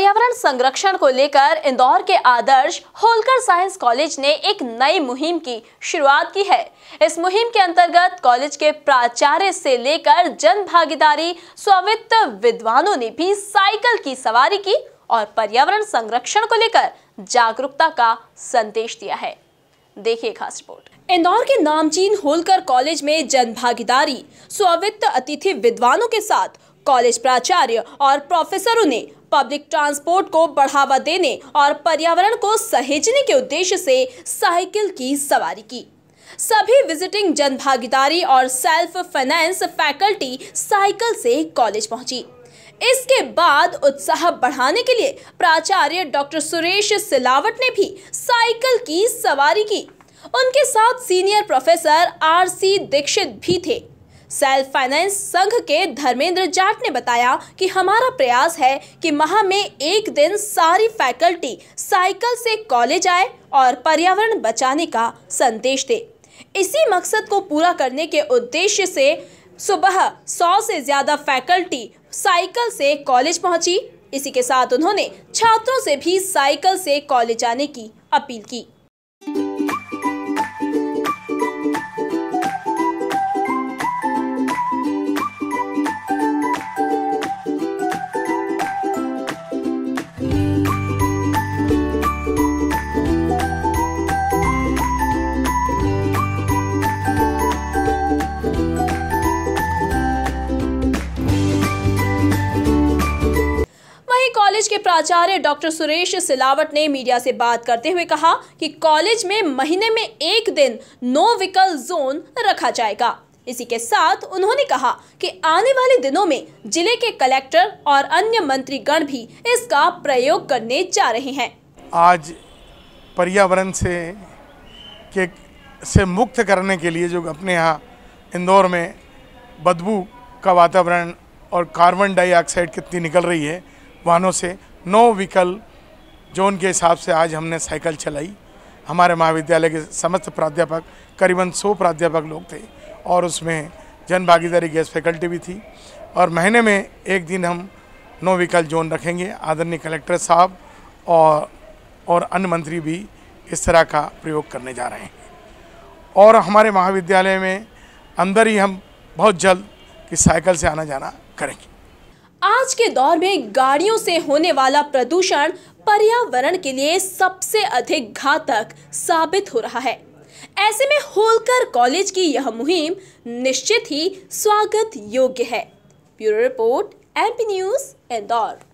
पर्यावरण संरक्षण को लेकर इंदौर के आदर्श होलकर साइंस कॉलेज ने एक नई मुहिम की शुरुआत की है इस मुहिम के अंतर्गत कॉलेज के प्राचार्य से लेकर जन भागीदारी स्वामित्व विद्वानों ने भी साइकिल की सवारी की और पर्यावरण संरक्षण को लेकर जागरूकता का संदेश दिया है देखिए खास रिपोर्ट इंदौर के नामचीन होलकर कॉलेज में जन भागीदारी स्वामित्व अतिथि विद्वानों के साथ कॉलेज प्राचार्य और प्रोफेसरों ने पब्लिक ट्रांसपोर्ट को बढ़ावा देने और पर्यावरण को सहेजने के उद्देश्य से साइकिल की सवारी की सभी विजिटिंग जन भागीदारी और सेल्फ फाइनेंस फैकल्टी साइकिल से कॉलेज पहुंची इसके बाद उत्साह बढ़ाने के लिए प्राचार्य डॉक्टर सुरेश सिलावट ने भी साइकिल की सवारी की उनके साथ senior professor R C Dikshit भी थे सेल्फ फाइनेंस संघ के धर्मेंद्र जाट ने बताया कि हमारा प्रयास है कि माह में एक दिन सारी फैकल्टी साइकिल से कॉलेज आए और पर्यावरण बचाने का संदेश दे इसी मकसद को पूरा करने के उद्देश्य से सुबह 100 से ज़्यादा फैकल्टी साइकिल से कॉलेज पहुंची इसी के साथ उन्होंने छात्रों से भी साइकिल से कॉलेज आने की अपील की कॉलेज के प्राचार्य डॉक्टर सुरेश सिलावट ने मीडिया से बात करते हुए कहा कि कॉलेज में महीने में एक दिन नो विकल जोन रखा जाएगा इसी के साथ उन्होंने कहा कि आने वाले दिनों में जिले के कलेक्टर और अन्य मंत्रीगण भी इसका प्रयोग करने जा रहे हैं आज पर्यावरण से के से मुक्त करने के लिए जो अपने यहाँ इंदौर में बदबू का वातावरण और कार्बन डाइऑक्साइड कितनी निकल रही है वाहनों से नौ व्हीकल जोन के हिसाब से आज हमने साइकिल चलाई हमारे महाविद्यालय के समस्त प्राध्यापक करीबन सौ प्राध्यापक लोग थे और उसमें जन भागीदारी गैस फैकल्टी भी थी और महीने में एक दिन हम नो व्हीकल जोन रखेंगे आदरणीय कलेक्टर साहब और और अन्य मंत्री भी इस तरह का प्रयोग करने जा रहे हैं और हमारे महाविद्यालय में अंदर ही हम बहुत जल्द कि साइकिल से आना जाना करेंगे आज के दौर में गाड़ियों से होने वाला प्रदूषण पर्यावरण के लिए सबसे अधिक घातक साबित हो रहा है ऐसे में होलकर कॉलेज की यह मुहिम निश्चित ही स्वागत योग्य है bureau report MP news Indore